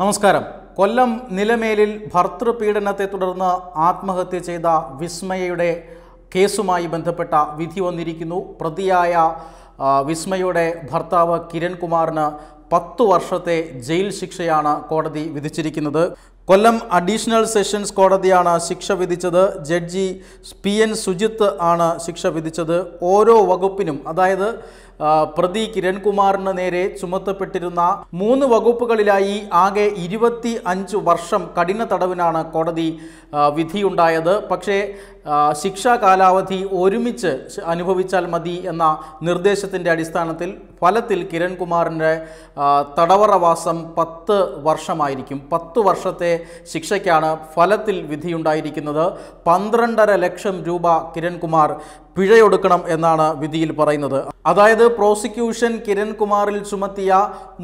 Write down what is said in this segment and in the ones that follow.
നമസ്കാരം കൊല്ലം നിലമേലിൽ ഭർത്തൃപീഡനത്തെ തുടർന്ന് ആത്മഹത്യ ചെയ്ത വിസ്മയയുടെ കേസുമായി ബന്ധപ്പെട്ട വിധി വന്നിരിക്കുന്നു പ്രതിയായ വിസ്മയുടെ ഭർത്താവ് കിരൺകുമാറിന് പത്തു വർഷത്തെ ജയിൽ ശിക്ഷയാണ് കോടതി വിധിച്ചിരിക്കുന്നത് കൊല്ലം അഡീഷണൽ സെഷൻസ് കോടതിയാണ് ശിക്ഷ വിധിച്ചത് ജഡ്ജി പി എൻ സുജിത്ത് ആണ് ശിക്ഷ വിധിച്ചത് ഓരോ വകുപ്പിനും അതായത് പ്രതി കിരൺകുമാറിന് നേരെ ചുമത്തപ്പെട്ടിരുന്ന മൂന്ന് വകുപ്പുകളിലായി ആകെ ഇരുപത്തി അഞ്ച് വർഷം കഠിന തടവിനാണ് കോടതി വിധിയുണ്ടായത് പക്ഷേ ശിക്ഷാ കാലാവധി ഒരുമിച്ച് അനുഭവിച്ചാൽ മതി എന്ന നിർദ്ദേശത്തിൻ്റെ അടിസ്ഥാനത്തിൽ ഫലത്തിൽ കിരൺകുമാറിൻ്റെ തടവറവാസം പത്ത് വർഷമായിരിക്കും പത്ത് വർഷത്തെ ശിക്ഷയ്ക്കാണ് ഫലത്തിൽ വിധിയുണ്ടായിരിക്കുന്നത് പന്ത്രണ്ടര ലക്ഷം രൂപ കിരൺകുമാർ പിഴയൊടുക്കണം എന്നാണ് വിധിയിൽ പറയുന്നത് അതായത് പ്രോസിക്യൂഷൻ കിരൺകുമാറിൽ ചുമത്തിയ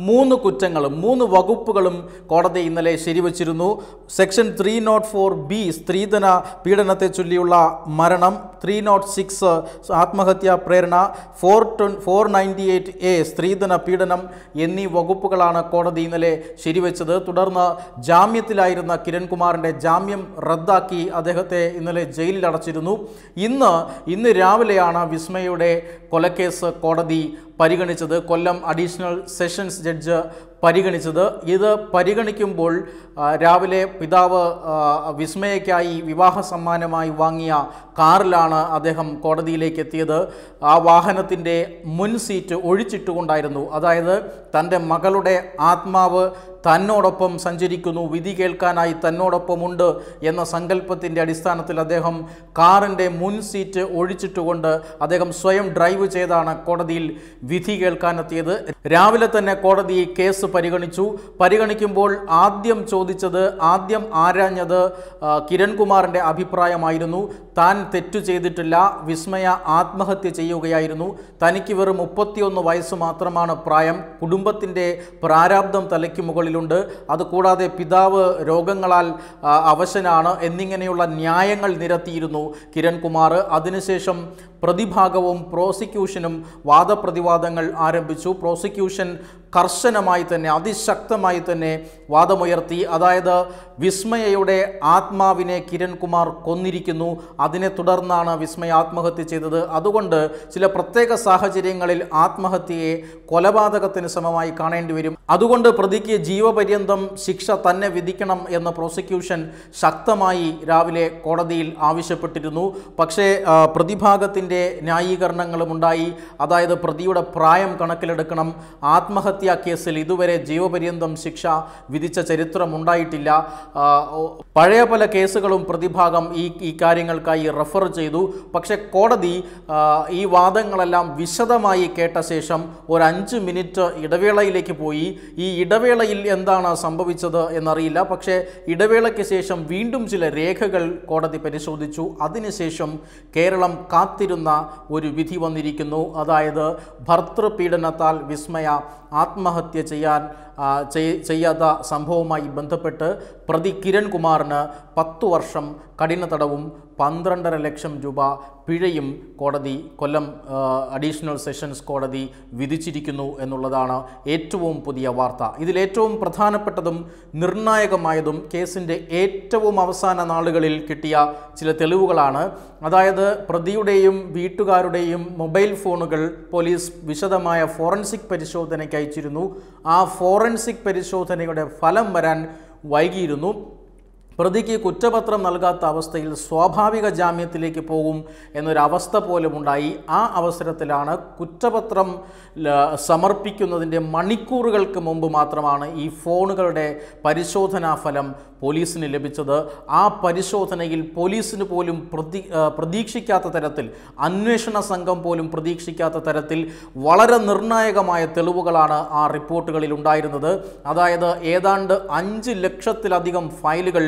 മൂന്ന് കുറ്റങ്ങളും മൂന്ന് വകുപ്പുകളും കോടതി ഇന്നലെ ശരിവച്ചിരുന്നു section three nought four B സ്ത്രീധന പീഡനത്തെ ചൊല്ലിയുള്ള മരണം ത്രീ നോട്ട് സിക്സ് ആത്മഹത്യാ പ്രേരണ four twenty four ninety eight A സ്ത്രീധന പീഡനം എന്നീ വകുപ്പുകളാണ് കോടതി ഇന്നലെ ശരിവെച്ചത് തുടർന്ന് ജാമ്യത്തിലായിരുന്ന കിരൺകുമാറിൻ്റെ ജാമ്യം റദ്ദാക്കി അദ്ദേഹത്തെ ഇന്നലെ ജയിലിൽ അടച്ചിരുന്നു ഇന്ന് ഇന്ന് രാവിലെയാണ് വിസ്മയുടെ കൊലക്കേസ് കോടതി പരിഗണിച്ചത് കൊല്ലം അഡീഷണൽ സെഷൻസ് ജഡ്ജ് പരിഗണിച്ചത് ഇത് പരിഗണിക്കുമ്പോൾ രാവിലെ പിതാവ് വിസ്മയക്കായി വിവാഹ സമ്മാനമായി വാങ്ങിയ കാറിലാണ് അദ്ദേഹം കോടതിയിലേക്ക് എത്തിയത് ആ വാഹനത്തിൻ്റെ മുൻ സീറ്റ് ഒഴിച്ചിട്ടുകൊണ്ടായിരുന്നു അതായത് തൻ്റെ മകളുടെ ആത്മാവ് തന്നോടൊപ്പം സഞ്ചരിക്കുന്നു വിധി കേൾക്കാനായി തന്നോടൊപ്പമുണ്ട് എന്ന സങ്കല്പത്തിൻ്റെ അടിസ്ഥാനത്തിൽ അദ്ദേഹം കാറിൻ്റെ മുൻ സീറ്റ് ഒഴിച്ചിട്ടുകൊണ്ട് അദ്ദേഹം സ്വയം ഡ്രൈവ് ചെയ്താണ് കോടതിയിൽ വിധി കേൾക്കാനെത്തിയത് രാവിലെ തന്നെ കോടതി കേസ് പരിഗണിച്ചു പരിഗണിക്കുമ്പോൾ ആദ്യം ചോദിച്ചത് ആദ്യം ആരാഞ്ഞത് കിരൺകുമാറിൻ്റെ അഭിപ്രായമായിരുന്നു താൻ തെറ്റു ചെയ്തിട്ടില്ല വിസ്മയ ആത്മഹത്യ ചെയ്യുകയായിരുന്നു തനിക്ക് വെറും മുപ്പത്തിയൊന്ന് വയസ്സ് മാത്രമാണ് പ്രായം കുടുംബത്തിൻ്റെ പ്രാരാബ്ദം തലയ്ക്ക് മുകളിൽ മുന്നിലുണ്ട് അതുകൂടാതെ പിതാവ് രോഗങ്ങളാൽ അവശനാണ് എന്നിങ്ങനെയുള്ള ന്യായങ്ങൾ നിരത്തിയിരുന്നു കിരൺകുമാർ അതിനുശേഷം പ്രതിഭാഗവും പ്രോസിക്യൂഷനും വാദപ്രതിവാദങ്ങൾ ആരംഭിച്ചു പ്രോസിക്യൂഷൻ കർശനമായി തന്നെ അതിശക്തമായി തന്നെ വാദമുയർത്തി അതായത് വിസ്മയയുടെ ആത്മാവിനെ കിരൺകുമാർ കൊന്നിരിക്കുന്നു അതിനെ തുടർന്നാണ് വിസ്മയ ആത്മഹത്യ ചെയ്തത് അതുകൊണ്ട് ചില പ്രത്യേക സാഹചര്യങ്ങളിൽ ആത്മഹത്യയെ കൊലപാതകത്തിന് സമമായി കാണേണ്ടി വരും അതുകൊണ്ട് പ്രതിക്ക് ജീവപര്യന്തം ശിക്ഷ തന്നെ വിധിക്കണം എന്ന പ്രോസിക്യൂഷൻ ശക്തമായി രാവിലെ കോടതിയിൽ ആവശ്യപ്പെട്ടിരുന്നു പക്ഷേ പ്രതിഭാഗത്തിൻ്റെ ന്യായീകരണങ്ങളും ഉണ്ടായി അതായത് പ്രതിയുടെ പ്രായം കണക്കിലെടുക്കണം ആത്മഹത്യ ആത്മഹത്യാ കേസിൽ ഇതുവരെ ജീവപര്യന്തം ശിക്ഷ വിധിച്ച ചരിത്രമുണ്ടായിട്ടില്ല പഴയ പല കേസുകളും പ്രതിഭാഗം ഈ ഈ കാര്യങ്ങൾക്കായി റെഫർ ചെയ്തു പക്ഷേ കോടതി ഈ വാദങ്ങളെല്ലാം വിശദമായി കേട്ട ശേഷം ഒരു അഞ്ച് മിനിറ്റ് ഇടവേളയിലേക്ക് പോയി ഈ ഇടവേളയിൽ എന്താണ് സംഭവിച്ചത് എന്നറിയില്ല പക്ഷേ ഇടവേളയ്ക്ക് ശേഷം വീണ്ടും ചില രേഖകൾ കോടതി പരിശോധിച്ചു അതിനുശേഷം കേരളം കാത്തിരുന്ന ഒരു വിധി വന്നിരിക്കുന്നു അതായത് ഭർത്തൃപീഡനത്താൽ വിസ്മയ ആ ആത്മഹത്യ ചെയ്യാൻ ചെയ്യാത്ത സംഭവവുമായി ബന്ധപ്പെട്ട് പ്രതി കിരൺ കുമാറിന് പത്തു വർഷം കഠിന തടവും പന്ത്രണ്ടര ലക്ഷം രൂപ പിഴയും കോടതി കൊല്ലം അഡീഷണൽ സെഷൻസ് കോടതി വിധിച്ചിരിക്കുന്നു എന്നുള്ളതാണ് ഏറ്റവും പുതിയ വാർത്ത ഇതിലേറ്റവും പ്രധാനപ്പെട്ടതും നിർണായകമായതും കേസിൻ്റെ ഏറ്റവും അവസാന നാളുകളിൽ കിട്ടിയ ചില തെളിവുകളാണ് അതായത് പ്രതിയുടെയും വീട്ടുകാരുടെയും മൊബൈൽ ഫോണുകൾ പോലീസ് വിശദമായ ഫോറൻസിക് പരിശോധനയ്ക്ക് അയച്ചിരുന്നു ആ ഫോറൻസിക് പരിശോധനയുടെ ഫലം വരാൻ വൈകിയിരുന്നു പ്രതിക്ക് കുറ്റപത്രം നൽകാത്ത അവസ്ഥയിൽ സ്വാഭാവിക ജാമ്യത്തിലേക്ക് പോകും എന്നൊരവസ്ഥ പോലും ഉണ്ടായി ആ അവസരത്തിലാണ് കുറ്റപത്രം സമർപ്പിക്കുന്നതിൻ്റെ മണിക്കൂറുകൾക്ക് മുമ്പ് മാത്രമാണ് ഈ ഫോണുകളുടെ പരിശോധനാ ഫലം പോലീസിന് ലഭിച്ചത് ആ പരിശോധനയിൽ പോലീസിന് പോലും പ്രതി പ്രതീക്ഷിക്കാത്ത തരത്തിൽ അന്വേഷണ സംഘം പോലും പ്രതീക്ഷിക്കാത്ത തരത്തിൽ വളരെ നിർണായകമായ തെളിവുകളാണ് ആ റിപ്പോർട്ടുകളിൽ ഉണ്ടായിരുന്നത് അതായത് ഏതാണ്ട് അഞ്ച് ലക്ഷത്തിലധികം ഫയലുകൾ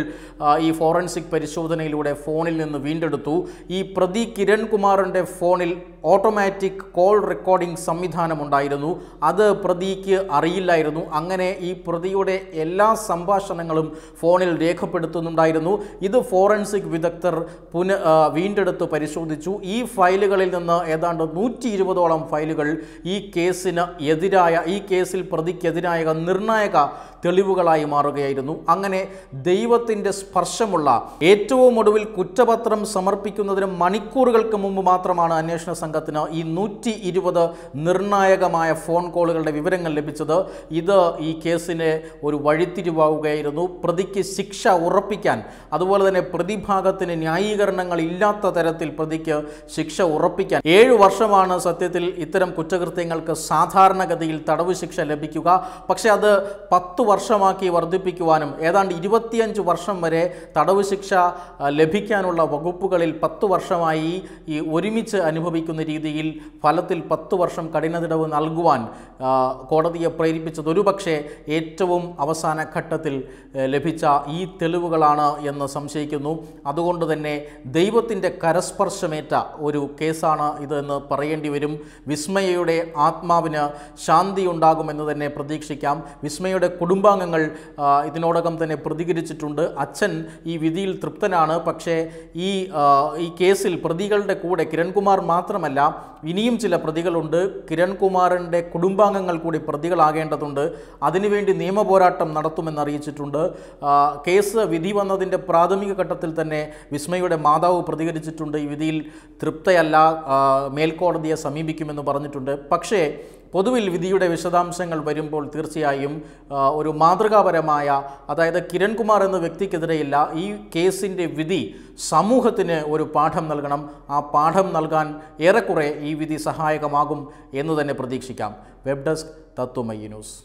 ഈ ഫോറൻസിക് പരിശോധനയിലൂടെ ഫോണിൽ നിന്ന് വീണ്ടെടുത്തു ഈ പ്രതി കിരൺകുമാറിൻ്റെ ഫോണിൽ ഓട്ടോമാറ്റിക് കോൾ റെക്കോർഡിംഗ് സംവിധാനമുണ്ടായിരുന്നു അത് പ്രതിക്ക് അറിയില്ലായിരുന്നു അങ്ങനെ ഈ പ്രതിയുടെ എല്ലാ സംഭാഷണങ്ങളും ഫോണിൽ രേഖപ്പെടുത്തുന്നുണ്ടായിരുന്നു ഇത് ഫോറൻസിക് വിദഗ്ധർ പുന വീണ്ടെടുത്ത് പരിശോധിച്ചു ഈ ഫയലുകളിൽ നിന്ന് ഏതാണ്ട് നൂറ്റി ഇരുപതോളം ഫയലുകൾ ഈ കേസിന് എതിരായ ഈ കേസിൽ പ്രതിക്കെതിരായ നിർണായക തെളിവുകളായി മാറുകയായിരുന്നു അങ്ങനെ ദൈവത്തിൻ്റെ സ്പർശമുള്ള ഏറ്റവും ഒടുവിൽ കുറ്റപത്രം സമർപ്പിക്കുന്നതിന് മണിക്കൂറുകൾക്ക് മുമ്പ് മാത്രമാണ് അന്വേഷണ സംഘത്തിന് ഈ നൂറ്റി ഇരുപത് നിർണായകമായ ഫോൺ കോളുകളുടെ വിവരങ്ങൾ ലഭിച്ചത് ഇത് ഈ കേസിനെ ഒരു വഴിത്തിരിവാകുകയായിരുന്നു പ്രതിക്ക് ശിക്ഷ ഉറപ്പിക്കാൻ അതുപോലെ തന്നെ പ്രതിഭാഗത്തിന് ന്യായീകരണങ്ങൾ ഇല്ലാത്ത തരത്തിൽ പ്രതിക്ക് ശിക്ഷ ഉറപ്പിക്കാൻ ഏഴ് വർഷമാണ് സത്യത്തിൽ ഇത്തരം കുറ്റകൃത്യങ്ങൾക്ക് സാധാരണഗതിയിൽ തടവ് ശിക്ഷ ലഭിക്കുക പക്ഷേ അത് പത്ത് വർഷമാക്കി വർദ്ധിപ്പിക്കുവാനും ഏതാണ്ട് ഇരുപത്തിയഞ്ച് വർഷം വരെ തടവ് ശിക്ഷ ലഭിക്കാനുള്ള വകുപ്പുകളിൽ പത്ത് വർഷമായി ഈ ഒരുമിച്ച് അനുഭവിക്കുന്ന രീതിയിൽ ഫലത്തിൽ പത്ത് വർഷം കഠിന തടവ് നൽകുവാൻ കോടതിയെ പ്രേരിപ്പിച്ചത് ഒരുപക്ഷെ ഏറ്റവും അവസാന ഘട്ടത്തിൽ ലഭിച്ച ഈ തെളിവുകളാണ് എന്ന് സംശയിക്കുന്നു അതുകൊണ്ട് തന്നെ ദൈവത്തിൻ്റെ കരസ്പർശമേറ്റ ഒരു കേസാണ് ഇതെന്ന് പറയേണ്ടി വരും വിസ്മയയുടെ ആത്മാവിന് ശാന്തി ഉണ്ടാകുമെന്ന് തന്നെ പ്രതീക്ഷിക്കാം വിസ്മയുടെ കുടുംബ കുടുംബാംഗങ്ങൾ ഇതിനോടകം തന്നെ പ്രതികരിച്ചിട്ടുണ്ട് അച്ഛൻ ഈ വിധിയിൽ തൃപ്തനാണ് പക്ഷേ ഈ ഈ കേസിൽ പ്രതികളുടെ കൂടെ കിരൺകുമാർ മാത്രമല്ല ഇനിയും ചില പ്രതികളുണ്ട് കിരൺകുമാറിൻ്റെ കുടുംബാംഗങ്ങൾ കൂടി പ്രതികളാകേണ്ടതുണ്ട് അതിനുവേണ്ടി നിയമപോരാട്ടം നടത്തുമെന്നറിയിച്ചിട്ടുണ്ട് കേസ് വിധി വന്നതിൻ്റെ പ്രാഥമിക ഘട്ടത്തിൽ തന്നെ വിസ്മയുടെ മാതാവ് പ്രതികരിച്ചിട്ടുണ്ട് ഈ വിധിയിൽ തൃപ്തയല്ല മേൽക്കോടതിയെ സമീപിക്കുമെന്ന് പറഞ്ഞിട്ടുണ്ട് പക്ഷേ പൊതുവിൽ വിധിയുടെ വിശദാംശങ്ങൾ വരുമ്പോൾ തീർച്ചയായും ഒരു മാതൃകാപരമായ അതായത് കിരൺകുമാർ എന്ന വ്യക്തിക്കെതിരെയില്ല ഈ കേസിൻ്റെ വിധി സമൂഹത്തിന് ഒരു പാഠം നൽകണം ആ പാഠം നൽകാൻ ഏറെക്കുറെ ഈ വിധി സഹായകമാകും എന്ന് തന്നെ പ്രതീക്ഷിക്കാം വെബ് ഡെസ്ക് തത്വമയി ന്യൂസ്